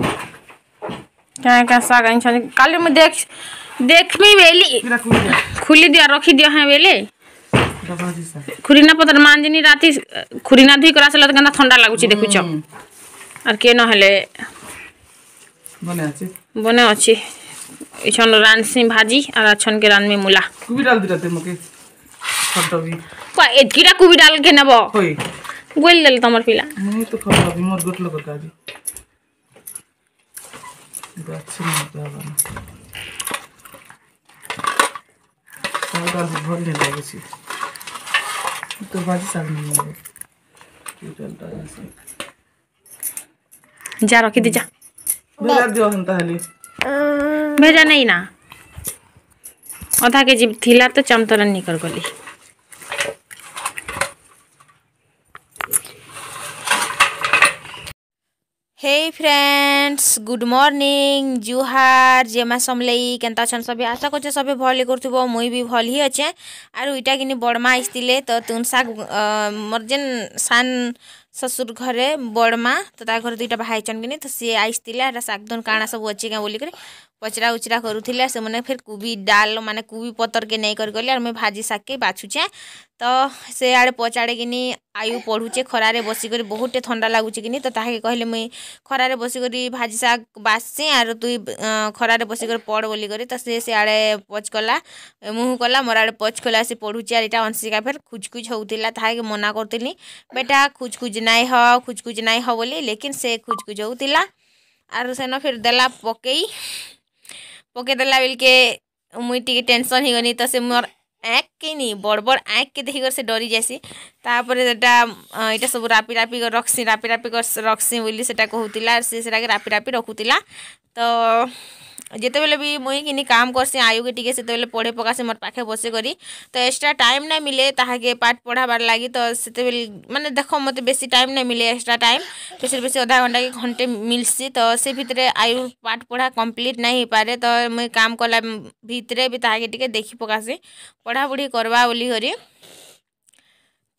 क्या क्या सागन छन काली मु देख देखमी बेली खुली दिया रखी दिया है बेले खुरीना पतर मांजनी राती खुरीना धोई करा से लत गंदा ठंडा लागुची देखुछ আর কে ন হলে বনে আছে বনে আছে ইছন রানসি ভাজি আর আছন কে রানমি মুলা কুবি ডাল দিরা তে মকে খটবি কো এতকিরা কুবি ডাল কে নেব কই গোল দেল তোমার পিলা মুই তো খটবি মোর গোটলো কথা আজি গাছে নিতে হবে না আমি অল্প ভর নিয়ে লেগেছি তো বাজে চাল নিয়ে নেবো টিউবওয়েলটা আছে যা রকি দি যা ভেজা দিও তাহলে ভেজা নেই না অধা কেজি থিলা তো চমতলা নিকর গলি फ्रेंड्स गुड मॉर्निंग जुहार जय मा समलेई କେନ୍ତା ଅଛନ୍ ସଭେ ଆଶା କରୁଛେ ସଭେ ଭଲ୍ କରୁଥିବ ମୁଇଁ ବି ଭଲ୍ ହିଁ ଅଛେ ଆରୁ ଇଟା କିନି ବଡ଼ମା ଆସିଥିଲେ ତ ତୁନ୍ ଶାଗ୍ ମୋର୍ ଯେନ୍ ସାନ୍ ଶ୍ୱଶୁର ଘରେ ବଡ଼ମା ତ ତା ଘରେ ଦୁଇଟା ବାହା ହେଇଛନ୍ କିନି ତ ସିଏ ଆସିଥିଲେ ଆର୍ ଶାଗ୍ ଧୁନ୍ କାଣା ସବୁ ଅଛେ କାଁ ବୋଲିକରି पचरा उचरा करूला से मैंने फिर कोबी डाल माने कोबी पतर के नहीं कर गली आर मुझे भाजी साके बाछुचे तो से आड़े पचाड़े कि आयु पढ़ुचे खरारे बसिक बहुत थंडा लगुचे कि तो ताके कहले मुई खरारे बसिक भाजी शाग बासी आर तु खरारे बसिक पढ़ बोल तो सी सियाड़े पच कला कला मोर आड़े पच से पढ़ुचे आर यहाँ अंशिका फिर खुजखुज होता था मना करी बेटा खुजखुज नाई ह खुजखुज नाई हो बोली लेकिन से खुजखुज होता आर से फिर देला पकई ପକେଇଦେଲା ବେଲ୍କେ ମୁଇଁ ଟିକେ ଟେନସନ୍ ହେଇଗଲି ତ ସେ ମୋର ଆଁକ୍ କେ ନି ବଡ଼ ବଡ଼ ଆଁକ୍ କେ ଦେଖିକରି ସେ ଡରି ଯାଏସି ତାପରେ ସେଟା ଏଇଟା ସବୁ ରାପି ରାପି ରଖ୍ସି ରାପି ରାପି ରଖ୍ସି ବୋଲି ସେଟା କହୁଥିଲା ସେ ସେଟାକେ ରାପି ରାପି ରଖୁଥିଲା ତ जिते भी मुईकिनी काम करसी आयु के टी से पढ़े पकाशे मोर पाखे करी तो एक्सट्रा टाइम ना मिले ताके पाठ बार लगी तो से मानते देख मत बेस टाइम ना मिले एक्सट्रा टाइम बेसी बेस अधा घंटा कि घंटे मिलसी तो से भितर आयु पाठ पढ़ा कम्प्लीट ना हो पारे तो मुई काम कला भितर भी ताके देखी पकाशे पढ़ापढ़ी करवा बोलिकरी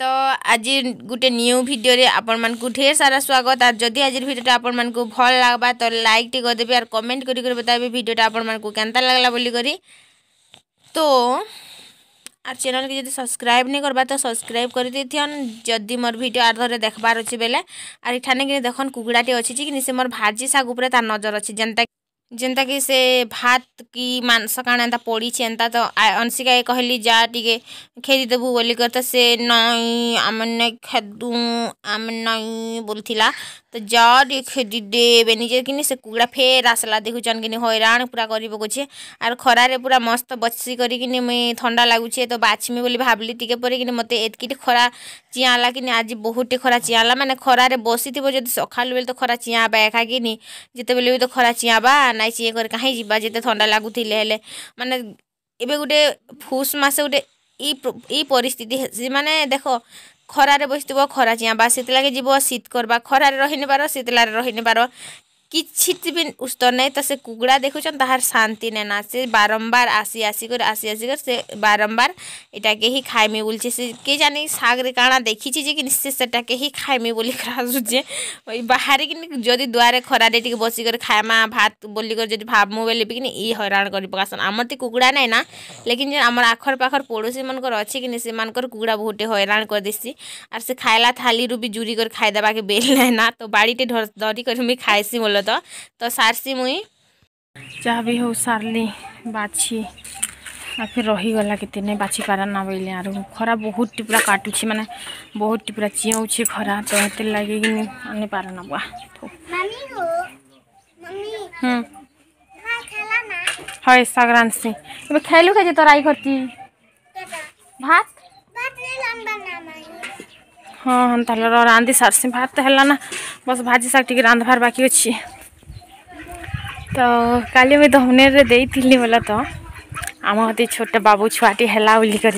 ତ ଆଜି ଗୋଟେ ନ୍ୟୁ ଭିଡ଼ିଓରେ ଆପଣମାନଙ୍କୁ ଢେର ସାରା ସ୍ୱାଗତ ଆର୍ ଯଦି ଆଜିର ଭିଡ଼ିଓଟା ଆପଣମାନଙ୍କୁ ଭଲ ଲାଗ୍ବା ତ ଲାଇକ୍ଟି କରିଦେବେ ଆର୍ କମେଣ୍ଟ କରି କରି ବତାବେ ଭିଡ଼ିଓଟା ଆପଣମାନଙ୍କୁ କେନ୍ତା ଲାଗ୍ଲା ବୋଲିକରି ତ ଆର୍ ଚ୍ୟାନେଲ୍କେ ଯଦି ସବସ୍କ୍ରାଇବ୍ ନାଇଁ କର୍ବା ତ ସବସ୍କ୍ରାଇବ୍ କରିଦେଇଥିନ୍ ଯଦି ମୋର୍ ଭିଡ଼ିଓ ଆର୍ ଥରେ ଦେଖ୍ବାର୍ ଅଛେ ବେଲେ ଆର୍ ଇଠାନେ କିନି ଦେଖନ୍ କୁକୁଡ଼ାଟେ ଅଛି ଯେ କିନି ସେ ମୋର୍ ଭାଜି ଶାଗ୍ ଉପରେ ତାର୍ ନଜର ଅଛି ଯେନ୍ତା ଯେନ୍ତାକି ସେ ଭାତ୍ କି ମାଂସ କାଣା ଏନ୍ତା ପଡ଼ିଛେ ଏନ୍ତା ତ ଅଂଶିକାଏ କହିଲି ଯା ଟିକେ ଖେଦି ଦେବୁ ବୋଲିକରି ତ ସେ ନାଇଁ ଆମେ ନାଇଁ ଖେଦୁଁ ଆମେ ନାଇଁ ବୋଲୁଥିଲା ତ ଯା ଟିକେ ଖେଦି ଦେବେ ନିଜେ କିନି ସେ କୁକୁଡ଼ା ଫେର୍ ଆସ୍ଲା ଦେଖୁଛନ୍ କିନି ହଇରାଣ ପୁରା କରି ପକଉଛେ ଆର୍ ଖରାରେ ପୁରା ମସ୍ତ ବସି କରିକିନି ମୁଇଁ ଥଣ୍ଡା ଲାଗୁଛେ ତ ବାଛ୍ମି ବୋଲି ଭାବିଲି ଟିକେ ପରେ କିନି ମୋତେ ଏତ୍କିଟି ଖରା ଚିଆଁଲା କିନି ଆଜି ବହୁତଟେ ଖରା ଚିଆଁଲା ମାନେ ଖରାରେ ବସିଥିବ ଯଦି ସକାଳୁ ବେଲେ ତ ଖରା ଚିଆଁବା ଏକା କିନି ଯେତେବେଳେ ବି ତ ଖରା ଚିଆଁବା ନାଇଁ ସିଏ କରି କାହିଁ ଯିବା ଯେତେ ଥଣ୍ଡା ଲାଗୁଥିଲେ ହେଲେ ମାନେ ଏବେ ଗୋଟେ ଫୁସ୍ ମାସ ଗୋଟେ ଇ ଇ ପରିସ୍ଥିତି ସେମାନେ ଦେଖ ଖରାରେ ବସିଥିବ ଖରା ଚିଆଁବା ଶୀତଲାଗି ଯିବ ଶୀତ କରବା ଖରାରେ ରହିନେପାର ଶୀତଲାରେ ରହିନେପାର କିଛି ବି ଉସ୍ତ ନାଇଁ ତ ସେ କୁକୁଡ଼ା ଦେଖୁଛନ୍ ତାହାର୍ ଶାନ୍ତି ନେନା ସେ ବାରମ୍ବାର ଆସି ଆସିକରି ଆସି ଆସିକରି ସେ ବାରମ୍ବାର ଇଟାକେ ହିଁ ଖାଇମି ବୋଲୁଛେ ସେ କେ ଜାନି ଶାଗ୍ରେ କାଣା ଦେଖିଛି ଯେ କିନି ସେ ସେଟାକେ ହିଁ ଖାଇମି ବୋଲି ଖାସୁଛେ ବାହାରିକିନି ଯଦି ଦୁଆରେ ଖରାରେ ଟିକେ ବସିକରି ଖାଇମା ଭାତ ବୋଲିକରି ଯଦି ଭାବମୁ ବେଲେ ବି କିନି ଇ ହଇରାଣ କରି ପକାସନ୍ ଆମର ତି କୁକୁଡ଼ା ନାଇଁ ନା ଲେକିନ୍ ଯେନ୍ ଆମର ଆଖର ପାଖର ପଡ଼ୋଶୀମାନଙ୍କର ଅଛି କିନି ସେମାନଙ୍କର କୁକୁଡ଼ା ବହୁତଟେ ହଇରାଣ କରିଦେସି ଆର୍ ସେ ଖାଇଲା ଥାଲିରୁ ବି ଜୁରି କରି ଖାଇଦେବାକେ ବେଲ୍ ନାଇଁ ନା ତ ବାଡ଼ିଟେ ଧରିକରି ମୁଇଁ ଖାଏସି ମୋର मूलत तो।, तो सारसी मुई जहाँ भी हूँ सारे बाछी फिर रही गला के नहीं बाछी ना बोले आर खरा बहुत टीपुरा काटुचे मैंने बहुत टीपुरा चिंऊे खरा तो हेते लगे आने पार ना बुआ हम्म। हाँ संक्रांति खेलु खेजे तो राई करती भात हाँ हाँ तेल रांधि सारसी भात है ना बस भाजी साग टी रांधवार बाकी अच्छे तो कल मुझे धमने दे बोल तो आम हम छोट बाबू छुआटी है बोल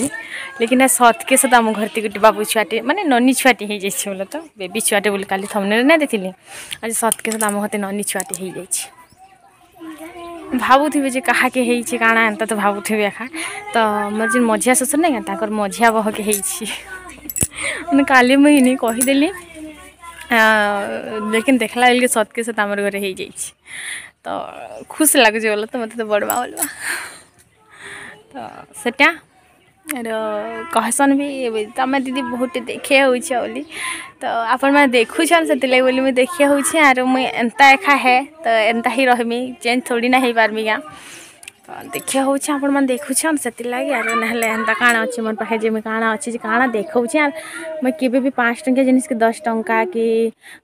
लेकिन सतके सत आम घर तक गोटे बाबू छुआटी मानते ननी छुआटी बोल तो बेबी छुआटे बोले कल थमने ना दे आज सत्के सत आम घर ननी छुआटी भावुवे जो क्या कि कण एंता तो भावुवे एका तो मोर जिन मझिया शुशुर नहीं क्या मझिया बह के मैंने का मुझ कहीदेली लेकिन देखला बेल सत्के सत आम घर हो तो खुश लगुच বলো তো মতো তো বড়বা বলবা তো कहसन भी तुम दीदी बहुत देखे होली तो आपण मैंने देखुन से बोली मुझे देखे हो मुई एंता एखा है तो एंता ही रहमी चेंज थोड़ी ना हो पार्मी क्या देखिए हूँ आपड़ मैंने देखुन से ना कण अच्छी मोर पाखे जमी कण अच्छे कण देखे आर मुझे केवे भी पाँच टाइम जिनस कि दस टाँह कि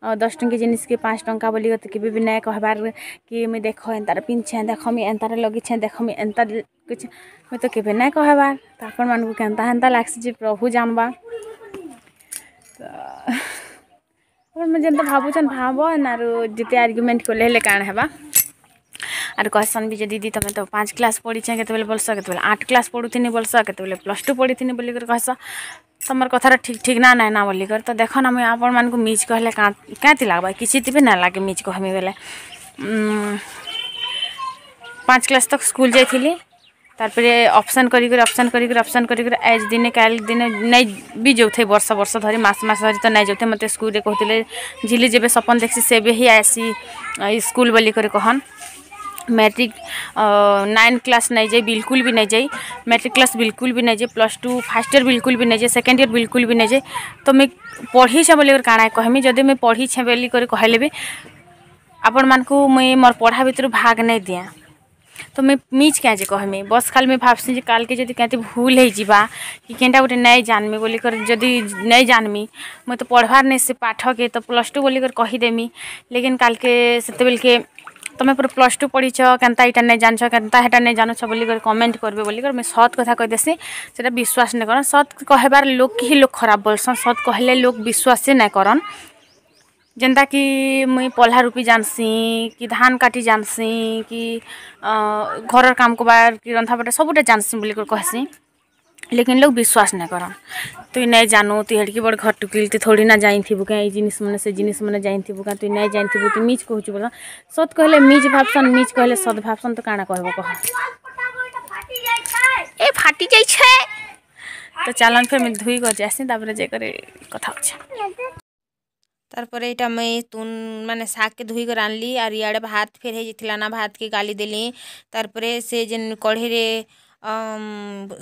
दस टाइम जिनस कि पाँच टाँह बोल के ना कहबार कि मुझे देख ए पिछे देख मुझे एंतार लगे छे देख मुझे एंता कुछ मुझे तो केवे ना कहबार तो आपण मानक के लग्सी जी प्रभु जानवा तो जेन्ता भावुन भाव नारू जिते आर्ग्युमेंट कले कण है आर कहसन भी जे दीदी तुम तो पाँच क्लास पढ़ी केतबेले बोलस केतबेले आठ क्लास पढ़ुनी बलस के प्लस टू पढ़ी बोल कर कहस तुमर कथार ठीक ठीक ना ना ना बोलिकर तो देख ना मुझे आपण मानक मिच कहले कैंती लगवा किसी भी ना लगे मिज कहमी बेले पाँच क्लास तक स्कूल जाइली তারপরে অপশন করি করে অপশন করি दिन অপশন করি করে আজ দিনে কাল দিনে নাই বি যাওথাই বর্ষ বর্ষ ধরি মাস মাস ধরি তো নাই যাওথাই মতো স্কুলে কহুলে ঝিলি যেবে সপন দেখছি সেবে হি আসি স্কুল मैट्रिक नाइन क्लास नहीं जाए बिल्कुल भी नहीं जाए मैट्रिक क्लास बिल्कुल भी नहीं जाए प्लस टू फास्ट इयर बिल्कुल भी नहीं जाए सेकेंड इयर बिल्कुल भी नहीं जाए तो मुझे छे बोल काଣା कहमी जदि मुझे छे बोल कर आपण मानक मुई मोर पढ़ा भितर भाग नहीं दिए तो मुझे मीच क्या कहमी बस खाली मुझे भावसी जे काल के भूल हो कि केटा गोटे नहीं जानमी बोल कर जदि नहीं जानमी मुझे तो पढ़वार नहीं से पाठ के तो प्लस टू बोल कर कहीदेमी लेकिन काल के से তুমি পুরো প্লস টু পড়িছ কেনতা এটা নাই জানছ কেনতা সেটা নাই জানুছ বলি কমেন্ট করবে বলি মুই সৎ কথা কেদেসি সেটা বিশ্বাস নাই করন সৎ কহবার লোক কি লোক খারাপ বলছ সৎ কহলে লোক বিশ্বাসই নাই করন যেনতা কি মুই পলহা রূপি জানসি কি ধান কাটি জানসি কি ঘরের কাম কবার কি রন্ধাবাটা সবুটা জানসি বলি কহসি लेकिन लोग विश्वास ना करन तु नहीं जानू तु हेड़ी बड़ घर टुकिल तु थोड़ी ना जान थी क्या जिनिस मैंने से जिनिस मैंने जान थी क्या तु नहीं जान थी तु मीच कहु बोल सत कहले मीच भावसन मीच कहले सत भावसन तो काण कह कह ए फाटी जाए तो चलन फिर मैं धुई कर जासी तापर जेकर कथा তারপরে এটা আমি তুন মানে শাককে ধুই করে আনলি আর ইয়াড়ে ভাত ফের হয়ে যাইছিল না ভাতকে গালি দিলি তারপরে সে যে কড়াইরে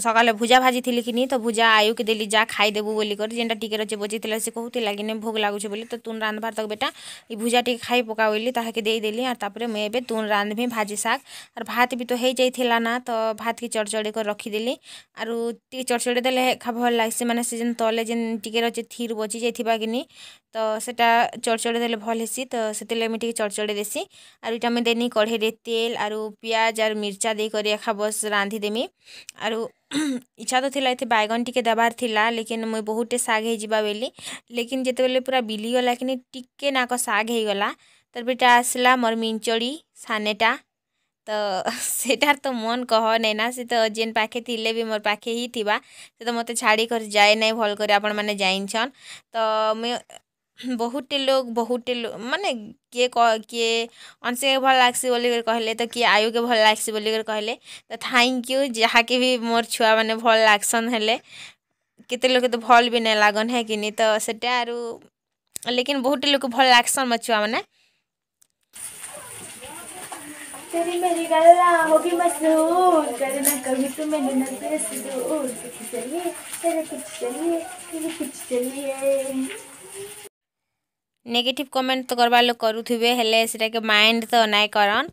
ସକାଳେ ଭୁଜା ଭାଜିଥିଲି କି ନି ତ ଭୁଜା ଆୟୁକେ ଦେଲି ଯା ଖାଇଦେବୁ ବୋଲିକରି ଯେନ୍ଟା ଟିକେ ରଚେ ବଜିଥିଲା ସେ କହୁଥିଲା କି ନେ ଭୋଗ ଲାଗୁଛେ ବୋଲି ତ ତୁନ୍ ରାନ୍ଧବାର ତକ ବେଟା ଇ ଭୁଜା ଟିକେ ଖାଇ ପକା ବୋଲି ତାହାକେ ଦେଇଦେଲି ଆର୍ ତାପରେ ମୁଇଁ ଏବେ ତୁନ୍ ରାନ୍ଧମି ଭାଜି ଶାଗ ଆର୍ ଭାତ ବି ତ ହେଇଯାଇଥିଲା ନା ତ ଭାତକେ ଚଡ଼ଚଡ଼ି କରି ରଖିଦେଲି ଆରୁ ଟିକେ ଚଡ଼ଚଡ଼ି ଦେଲେ ଏକା ଭଲ୍ ଲାଗ୍ସି ମାନେ ସେ ଯେନ୍ ତଲେ ଯେନ୍ ଟିକେ ରଚେ ଥିର୍ ବଜି ଯାଇଥିବା କି ନି ତ ସେଟା ଚଡ଼ଚଡ଼ି ଦେଲେ ଭଲ୍ ହେସି ତ ସେଥିର୍ଲାଗି ମୁଇଁ ଟିକେ ଚଡ଼ଚଡ଼ି ଦେସି ଆରୁ ଇଟା ମୁଇଁ ଦେନି କଢ଼େଇରେ ତେଲ୍ ଆରୁ ପିଆଜ୍ ଆରୁ ମିର୍ଚା ଦେଇକରି ଏଖା ବସ୍ ରାନ୍ଧିଦେମି ଆରୁ ଇଚ୍ଛା ତ ଥିଲା ଏଥି ବାଇଗନ୍ ଟିକେ ଦେବାର୍ ଥିଲା ଲେକିନ୍ ମୁଇଁ ବହୁତ୍ଟେ ଶାଗ୍ ହେଇଯିବା ବେଲି ଲେକିନ୍ ଯେତେବେଲେ ପୁରା ବିଲିଗଲା କିନି ଟିକେ ନାକ ଶାଗ୍ ହେଇଗଲା ତାର୍ପରେ ଇଟା ଆସ୍ଲା ମୋର୍ ମିଞ୍ଚଡ଼ି ସାନେଟା ତ ସେଟାର୍ ତ ମନ୍ କହ ନାଇଁ ନା ସେ ତ ଯେନ୍ ପାଖେ ଥିଲେ ବି ମୋର୍ ପାଖେ ହିଁ ଥିବା ସେ ତ ମୋତେ ଛାଡ଼ିକରି ଯାଏ ନାଇଁ ଭଲ୍ କରି ଆପଣମାନେ ଜାଣିଛନ୍ ତ ମୁଇଁ बहुत लोग बहुत लो, मानने किए किए अंशी के भल लग्सी बोल कहले तो किए आयु के भल लग्सी बोल कहले तो थैंक यू जहाँ के भी मोर छुआ मैंने भल लग्सन के तो भल भी नहीं लगन है कि नहीं तो सीटा आरु लेकिन बहुत लोग भल लग्सन मो छुआ तेरी मेरी गल्ला हो भी मशहूर कर कभी तू मैंने न से दूर कुछ चलिए तेरे कुछ तेरे ନେଗେଟିଭ୍ କମେଣ୍ଟ ତ କର୍ବାର୍ ଲୋକ୍ କରୁଥିବେ ହେଲେ ସେଟାକେ ମାଇଣ୍ଡ ତ ନାଇଁ କରନ୍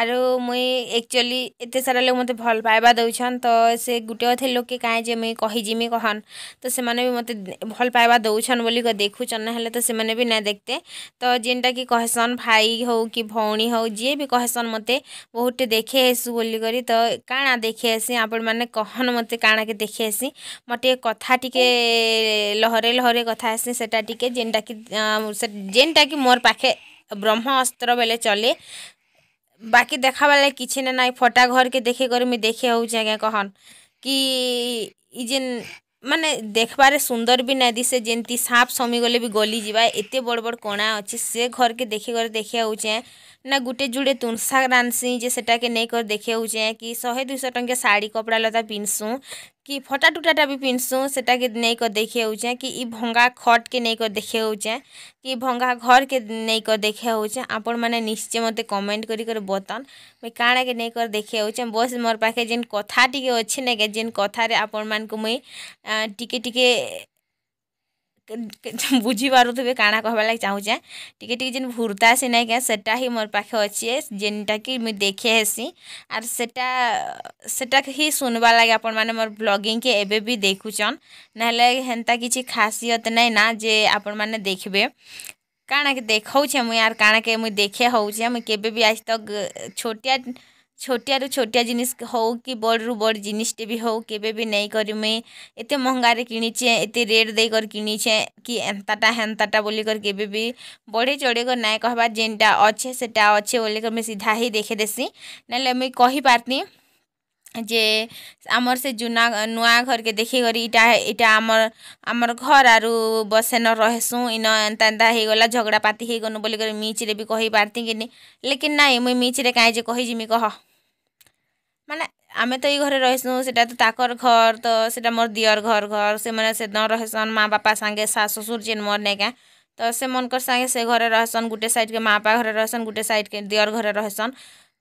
ଆରୁ ମୁଇଁ ଏକ୍ଚୁଆଲି ଏତେ ସାରା ଲୋକ୍ ମୋତେ ଭଲ୍ ପାଇବା ଦଉଛନ୍ ତ ସେ ଗୁଟେ ଅଧେ ଲୋକ୍କେ କାଏଁ ଯେ ମୁଇଁ କହିଯିମି କହନ୍ ତ ସେମାନେ ବି ମୋତେ ଭଲ୍ ପାଇବା ଦଉଛନ୍ ବୋଲି ଦେଖୁଛନ୍ ହେଲେ ତ ସେମାନେ ବି ନାଇଁ ଦେଖତେ ତ ଯେନ୍ଟାକି କହେସନ୍ ଭାଇ ହଉ କି ଭଉଣୀ ହଉ ଯିଏ ବି କହେସନ୍ ମୋତେ ବହୁତ୍ଟେ ଦେଖେ ଆସୁ ବୋଲିକରି ତ କାଣା ଦେଖେ ଆସି ଆପଣମାନେ କହନ୍ ମୋତେ କାଣାକେ ଦେଖେ ଆସି ମୋତେ କଥା ଟିକେ ଲହରେ ଲହରେ କଥା ଆସି ସେଟା ଟିକେ ଯେନ୍ଟାକି ସେ जेनटा कि मोर पाखे ब्रह्म बेले चले बाकी देखा बेले कि ना फटा घर के देखे कर देखे आज्ञा कहन कि जेन मानने देखबारे सुंदर भी ना दिशे जेनती साप समीगले भी गली जावा एत बड़ बड़ कणा अच्छे से घर के देखे कर देखे आऊचे ना गुटे जुड़े तुनसा रांसी जे सेटा के नहीं कर देखे आऊचे कि शहे दुई टके शाढ़ी कपड़ा लता पिन्सूँ कि ଫଟା ଟୁଟାଟା ବି ପିନ୍ଧସୁଁ ସେଟାକେ ନେଇକରି ଦେଖେଉଛେଁ କି ଇ ଭଙ୍ଗା ଖଟ୍କେ ନେଇକରି ଦେଖେଉଛେଁ କି ଭଙ୍ଗା ଘର୍କେ ନେଇକରି ଦେଖେଉଛେଁ ଆପଣମାନେ ନିଶ୍ଚୟ ମୋତେ କମେଣ୍ଟ କରିକରି ବତନ୍ ମୁଇଁ କାଣାକେ ନେଇକରି ଦେଖେଉଛେଁ ବସ୍ ମୋର୍ ପାଖେ ଯେନ୍ କଥା ଟିକେ ଅଛେ ନେକେ ଯେନ୍ କଥାରେ ଆପଣମାନଙ୍କୁ ମୁଇଁ ଟିକେ ଟିକେ बुझी पार थे काण कहबार चाहूचे टी टे जेन भूर्ता से ना क्या सेटा ही मोर पाखे अच्छे जेनटा कि मुझे देखे हेसी आर से ही सुनवा लगे आप मोर ब्लगिंग के एबे भी देखुचन ना हेन्ता किसी खासियत नहीं ना जे आपण मैंने देखे काण देखे मुई आर काण के मुझे देखे हूँ मुझे केवे भी आज तक छोटिया छोटिया छोटिया जिनिस हौ कि बड़ रु बड़ जिनिसटे भी हौ के नहीं करमी एत महंगे किनीचे एत रेट देकर किनीचे कि एंताटा हेन्ताटा बोलकर के बढ़े चढ़े कर नाई कहबार जेनटा अच्छे से अच्छे बोलकर मुझे सीधा ही देखे देसी ना मुझे कही पारती ଯେ ଆମର୍ ସେ ଜୁନା ନୂଆ ଘର୍କେ ଦେଖିକରି ଇଟା ଇଟା ଆମର୍ ଆମର୍ ଘର୍ ଆରୁ ବସ୍ ସେନ ରହେସୁଁ ଇନ ଏନ୍ତା ଏନ୍ତା ହେଇଗଲା ଝଗଡ଼ାପାତି ହେଇଗନୁ ବୋଲିକରି ମିଚ୍ରେ ବି କହିପାରତି କିନି ଲେକିନ୍ ନାଇଁ ମୁଇଁ ମିଚ୍ରେ କାଏଁ ଯେ କହିଯିମି କହ ମାନେ ଆମେ ତ ଏଇ ଘରେ ରହିସୁଁ ସେଟା ତ ତାକର୍ ଘର୍ ତ ସେଟା ମୋର୍ ଦିଅର୍ ଘର୍ ଘର୍ ସେମାନେ ସେଦିନ ରହେସନ୍ ମାଆ ବାପା ସାଙ୍ଗେ ଶାଶ୍ ଶ୍ୱଶୁର୍ ଯେନ୍ ମୋର୍ ନାଇଁ କାଏଁ ତ ସେମାନଙ୍କର୍ ସାଙ୍ଗେ ସେ ଘରେ ରହେସନ୍ ଗୁଟେ ସାଇଡ଼୍କେ ମାଆ ବାପା ଘରେ ରହେସନ୍ ଗୁଟେ ସାଇଡ଼୍କେ ଦିଅର୍ ଘରେ ରହେସନ୍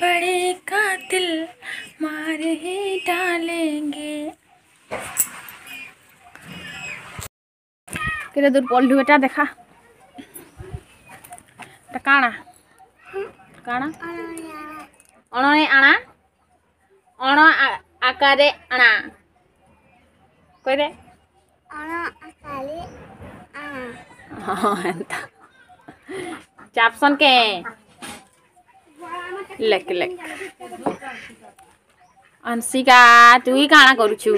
बड़े कातिल मार ही डालेंगे কেটে দূর পল্লু এটা দেখা এটা কানা কানা অণে আনা অণ আকারে আনা কই দে চাপসন কে ଲେଖ ଲେଖ ଅଂଶିକା ତୁ କାଣା କରୁଛୁ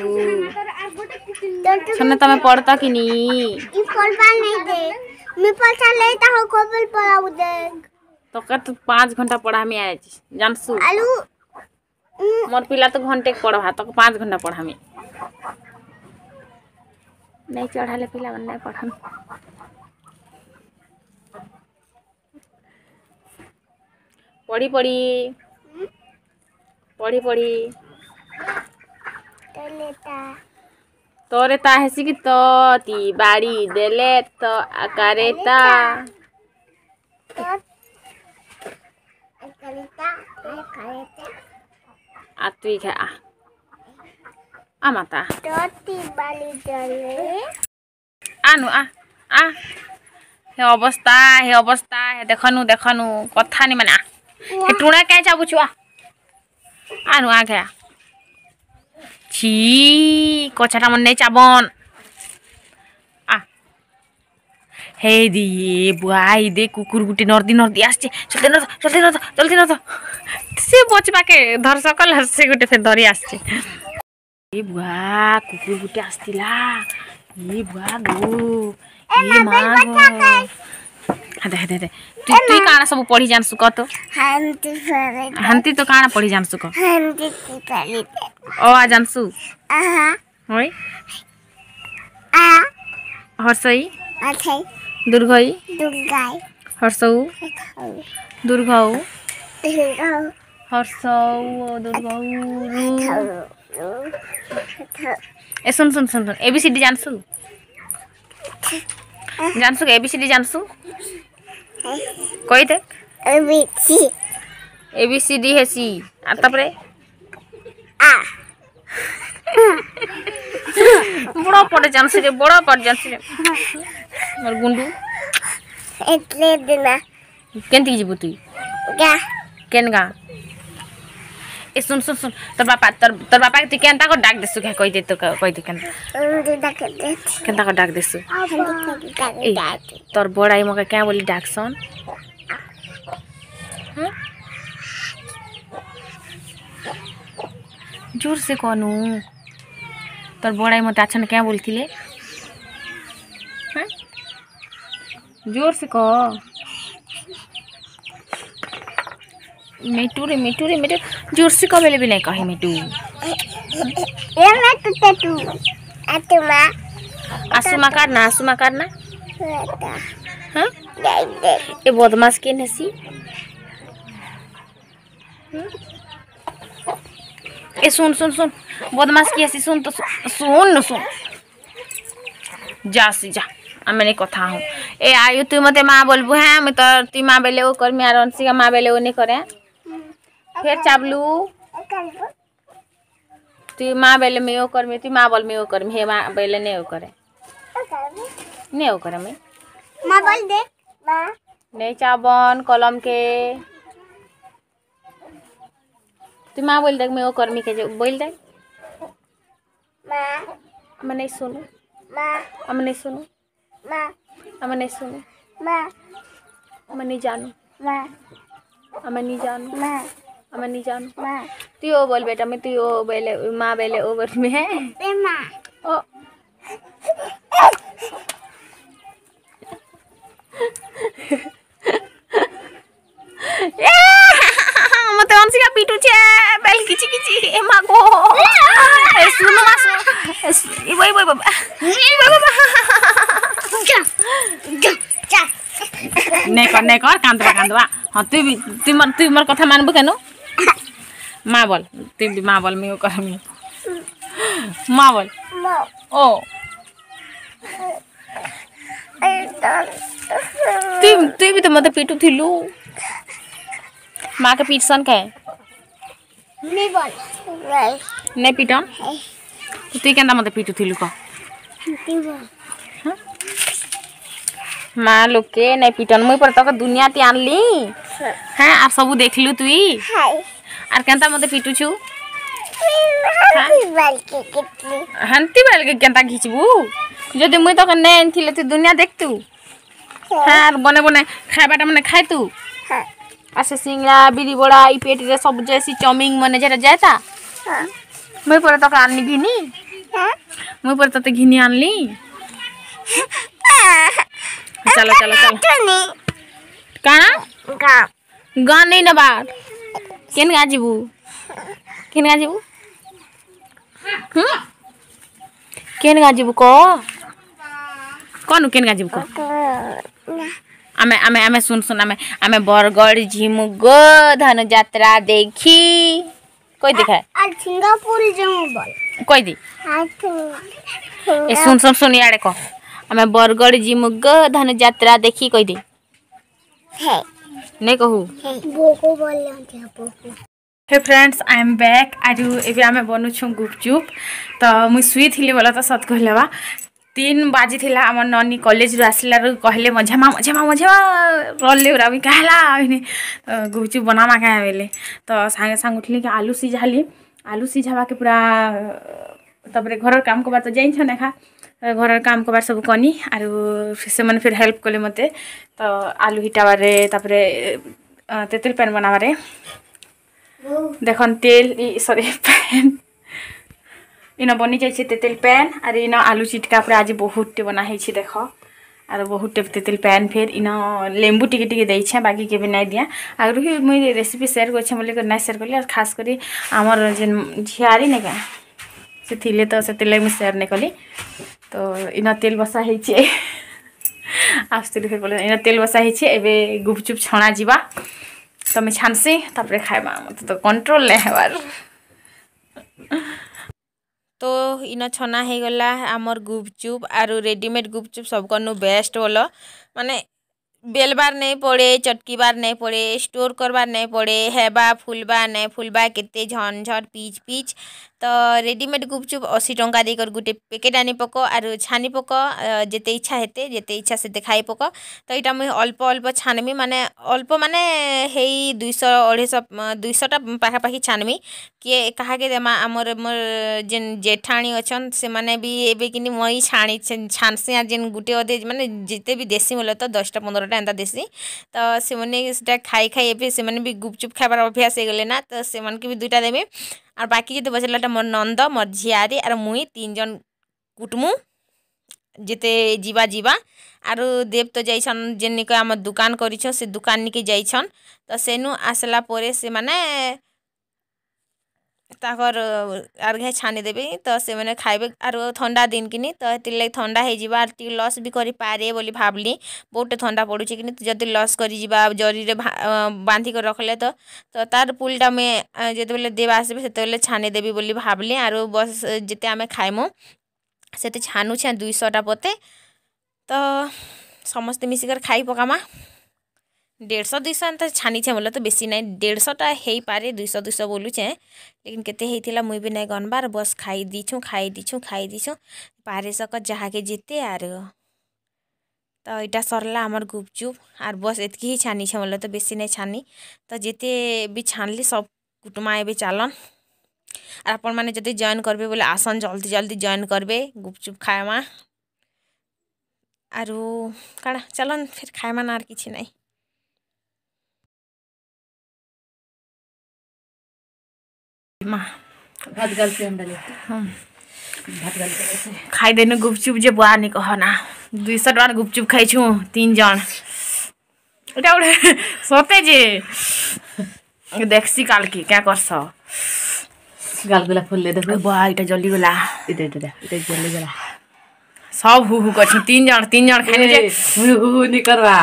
ଶୁଣ ତମେ ପଢ଼ତ କି ନି তোকে তো পাঁচ ঘন্টা পড়ামি আজ জানছু মোর পিলা তো ঘন্টে পড়বা তোকে পাঁচ ঘন্টা পড়ামি नहीं चढ़ाले पिला पढ़ान পড়ি পড়ি পড়ি পড়ি তোরে তা হেসিকি তো তি বাড়ি দেলে তো আকারে তা আর তুই খা আমাতা আনু আ আ হে অবস্থা হে অবস্থা হে দেখনু দেখনু কথা নি মানে আ ટૂણા ક્યાં જાવું છું આ આનું આ ગયા છી કચાটা মনে নেই চাবন হে দিয়ে ভাই দে কুকুর গুটি নর্দি নর্দি আসছে চলতে নতো চলতে নতো চলতে নতো সে বচবাকে ধর সকল সে গোটে ফের ধরি আসছে এ বুয়া কুকুর গুটি আসছিলা এ বুয়া গো এ মা গো हाँ, दे दे दे तू तू काना सब पढ़ी जान सु कतो हंती पढ़ी हंती तो काना पढ़ी जान सु को हंती पढ़ी ओ आ जान सु आहा होय आ हर्षई अथई अच्छा। दुर्गई दुर्गाई हर्षऊ दुर्गाऊ हर्षऊ दुर्गाऊ ए सुन सुन सुन सुन एबीसीडी जान सु अच्छा। জানসু এবিসিডি জানছো কই দেখ এবিসি এবিসিডি হেসি আর তারপরে আ বড় পড়ে জানছি রে বড় পড়ে জানছি রে আমার গুন্ডু એટલે દેના કેન તી જીબુ গা ગા કેન ए सुन सुन सुन तोर बापा तोर तोर पापा के केनता को डाक देसु के कह दे तो कह दे केन केनता को डाक देसु हाँ, तोर बड़ाई मका क्या बोली डाकसन हाँ? जोर से कहनु तोर बड़ाई मते अच्छा आछन क्या बोलथिले हाँ? जोर से कह मिटू रे मिटू रे मिटू जोर से कबले भी नहीं कहे मिटू ए मैं मेटू ये मेटू टेटू आसुमा का ना आसुमा करना हाँ ये बदमाश के नसी ए सुन सुन सुन बदमाश की ऐसी सुन तो सुन न सुन जा सी जा आम कथा हूँ ए आयु तु मत माँ बोलबू हाँ मुझे तुई माँ बेले वो कर मैं माँ बेले नहीं करें फिर चाबलू तु माँ बेले में यो करमी तु माँ बोल में यो करमी माँ बेले नहीं यो करे नहीं यो करे मैं माँ बोल दे माँ नहीं चाबन कलम के तु माँ बोल दे मैं यो करमी के जो बोल दे माँ मैं नहीं माँ मैं नहीं माँ मैं नहीं माँ मैं नहीं माँ मैं नहीं माँ আমার নিচে আনো তুইও বলবে এটা আমি তুইও বেলে মা বেলে ও বলবে হ্যাঁ ও মতে অনসিকা পিটুছে বেল কিচি কিচি এ মা গো শুনো মা এই বই বই বাবা এই বই বাবা নে কর নে কর কান্দবা কান্দবা হ্যাঁ তুই তুই তুই মোর কথা মানবো কেন मावल বল मावल মা कर मावल ओ আমি মা भी तो मत पीटू थी लू माँ के पीट सन कहे नहीं पीट तो तू क्या मत पीटू थी लू का माँ लोग के नहीं पीटन मुई पर तो दुनिया ती आनली हाँ आप सब देख लू तुई আর কেনতা মধ্যে পিটুছু হান্তি হ্যাঁ? বালকে কেনতা ঘিচবু যদি মুই তোকে নে আনছিলে তুই দুনিয়া দেখতু হ্যাঁ।, হ্যাঁ আর বনে বনে খাইবাটা মানে খাইতু হ্যাঁ। আসে আচ্ছা, সে সিংড়া বিড়ি বড়া এই পেটিরে সব যাইছি চমিং মানে যেটা যায় তা মুই পরে তোকে আনলি ঘিনি মুই পরে তোতে ঘিনি আনলি চলো চলো চলো কানা গান নেই নেবার किन का जीव आमे आमे आमे सुन सुन आमे आमे बरगढ़ जीमु गो धन यात्रा देखी कोई देखा आज सिंगापुर जमु बोल कोई दी तो, तो ए सुन सुन सुन याडे को आमे बरगढ़ जीमु गो धन यात्रा देखी कोई दी है ନାଇଁ କହୁ hey friends I am back ଆରୁ ଏବେ ଆମେ ବନୁଛୁ ଗୁପଚୁପ୍ ତ ମୁଇଁ ଶୁଇଥିଲି ବୋଲେ ତ ସତ କହିଲେବା তিন বাজিলা আমার ননী কলেজ আসলার কহিলে মঝামা মঝামা মঝামা রলে ওরা আমি কাহলা গুপচুপ বনামা কাহ বেলে তো সাঙ্গে সাঙ্গে উঠলি কি আলু সিঝালি আলু সিঝাবাকে পুরা তারপরে ঘরের কাম করবা তো যাইছ নেখা ଘରର କାମ କବାର ସବୁ କନି ଆରୁ ସେମାନେ ଫିର୍ ହେଲ୍ପ କଲେ ମୋତେ ତ ଆଲୁ ହିଟାବାରେ ତାପରେ ତେତେଲ ପ୍ୟାନ୍ ବନାବାରେ ଦେଖନ୍ ତେଲ ଇ ସରି ପ୍ୟାନ୍ ଇନ ବନି ଯାଇଛେ ତେତେଲ ପ୍ୟାନ୍ ଆର୍ ଇନ ଆଲୁ ଚିଟକା ପରେ ଆଜି ବହୁତଟେ ବନା ହେଇଛି ଦେଖ ଆର୍ ବହୁତଟେ ତେତେଲ ପ୍ୟାନ୍ ଫେର୍ ଇନ ଲେମ୍ବୁ ଟିକେ ଟିକେ ଦେଇଛେ ବାକି କେବେ ନାଇଁ ଦିଆ ଆଗରୁ ହିଁ ମୁଇଁ ରେସିପି ସେୟାର କରିଛେ ବୋଲିକରି ନାଇଁ ସେୟାର କଲି ଆର୍ ଖାସ୍ କରି ଆମର ଯେନ୍ ଝିଆରୀ ନାଇଁ କାଁ ସେ ଥିଲେ ତ ସେଥିର୍ଲାଗି ମୁଇଁ ସେୟାର ନାଇଁ କଲି তো ইনা তেল বসা হয়েছে আসুলি ফের বলে ইনা তেল বসা হয়েছে এবে গুপচুপ ছড়া যা তো আমি ছানসি তারপরে খাইবা মতো তো কন্ট্রোল নাই হবার তো ইন ছনা হয়ে গলা আমার গুপচুপ আর রেডিমেড গুপচুপ সবকনু বেস্ট বল মানে বেলবার নেই পড়ে চটকিবার নেই পড়ে স্টোর করবার নেই পড়ে হেবা ফুলবা নেই ফুলবা কেতে ঝনঝট পিচ পিচ तो रेडीमेड गुपचुप अशी टाँगा देकर गोटे पैकेट आनी पक आर छानी पक जिते इच्छा हेते जिते इच्छा से खाई पक तो यहाँ मुझे अल्प अल्प छानमी मानने अल्प मानने दुईश अढ़े दुईशटा पखापाखी छानमी किए कहे देमा आमर मोर जेन जेठाणी अच्छा से मैंने भी एवं कि मई छाणी छानसी जेन गोटे अदे मानते जिते भी देसी मूल तो दसटा पंद्रह एंता देसी तो से खाई खाई एवं से गुपचुप खाबार अभ्यास होगले ना तो से भी दुईटा देमी আর বাকি যেতে বসলে এটা মোর নন্দ মোর ঝিয়ারি আর মুই তিনজন কুটমু যেতে যা যা আর দেব তো যাইছন যেনিকে আমার দোকান করিছ সে দোকান নিকে যাইছন তো সেনু আসলা পরে সে মানে ତାଙ୍କର ଆର୍ ଘାଏ ଛାନିଦେବି ତ ସେମାନେ ଖାଇବେ ଆରୁ ଥଣ୍ଡା ଦିନ୍ କିନି ତ ହେଥିର୍ଲାଗି ଥଣ୍ଡା ହେଇଯିବା ଆର୍ ଟିକେ ଲସ୍ ବି କରିପାରେ ବୋଲି ଭାବ୍ଲି ବହୁତ୍ଟେ ଥଣ୍ଡା ପଡ଼ୁଛେ କିନି ଯଦି ଲସ୍ କରିଯିବା ଜରିରେ ବାନ୍ଧିକରି ରଖ୍ଲେ ତ ତ ତାର୍ ପୁଲ୍ଟା ମୁଇଁ ଯେତେବେଲେ ଦେବା ଆସିବେ ସେତେବେଲେ ଛାନିଦେବି ବୋଲି ଭାବ୍ଲି ଆରୁ ବସ୍ ଯେତେ ଆମେ ଖାଏମୁ ସେତେ ଛାନୁଛେଁ ଦୁଇଶହଟା ପତେ ତ ସମସ୍ତେ ମିଶିକରି ଖାଇ ପକାମା দেড়শো দুইশো এন্তা ছানিছে বলে তো বেশি নাই দেড়শোটা হয়ে পারে দুইশো দুইশো বলুছে লেকিন কেতে হয়েছিল মুই বি নাই গনবার বস খাই দিছু খাই দিছু খাই দিছু পারে সক যাহাকে যেতে আর তো এটা সরলা আমার গুপচুপ আর বস এতকি হি ছানিছে বলে তো বেশি নাই ছানি তো যেতে বি ছানলি সব কুটুমা এবে চালন আর আপন মানে যদি জয়েন করবে বলে আসন জলদি জলদি জয়েন করবে গুপচুপ খায়মা আর কাড়া চলন ফের খায়মা না আর কিছু নাই भात से गुपचुप जे बुवा नि कहना दुई सौ टका गुपचुप खाइछु तिनजन एउटा एउटा सोते जे देख्सी काल कि क्या गर्छ गालगुला फुलले देखो बुवा एटा जलिगला एटा एटा एटा जलिगला सब हु हु गर्छु तिनजन तिनजन खाने जे हु हु नि करवा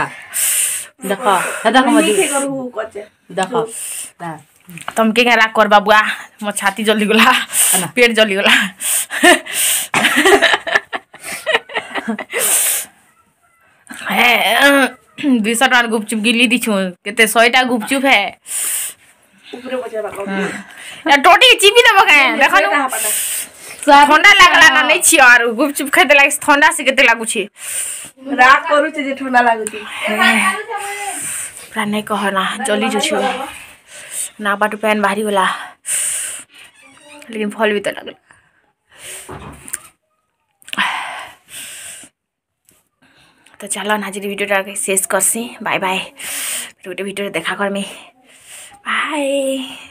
देख देख म देख देख ତମକେ ଘେରା କର୍ବା ବୁଆ ମୋ ଛାତି ଜଲିଗଲା ପେଟ ଜଲିଗଲା ଦୁଇଶହ ଟଙ୍କାର ଗୁପଚୁପ୍ ଗିଲି ଦେଇଛୁ କେତେ ଶହେଟା ଗୁପଚୁପ୍ ହେ ଟୋଟିକି ଚିପି ଦେବ କାଁ ଦେଖନୁ ଥଣ୍ଡା ଲାଗଲା ନା ନେଇ ଛି ଆରୁ ଗୁପଚୁପ୍ ଖାଇତେ ଲାଗି ଥଣ୍ଡା ସେ କେତେ ଲାଗୁଛି ରାଗ କରୁଛି ଯେ ଥଣ୍ଡା ଲାଗୁଛି ପୁରା ନାଇଁ କହ ନା ଜଲି ଯାଉଛି ना बाटो पैन भारी होला लेकिन फल भी तो लगल তো চলো আজকের ভিডিওটাকে শেষ করছি বাই বাই গোটে ভিডিওটা দেখা করমি বাই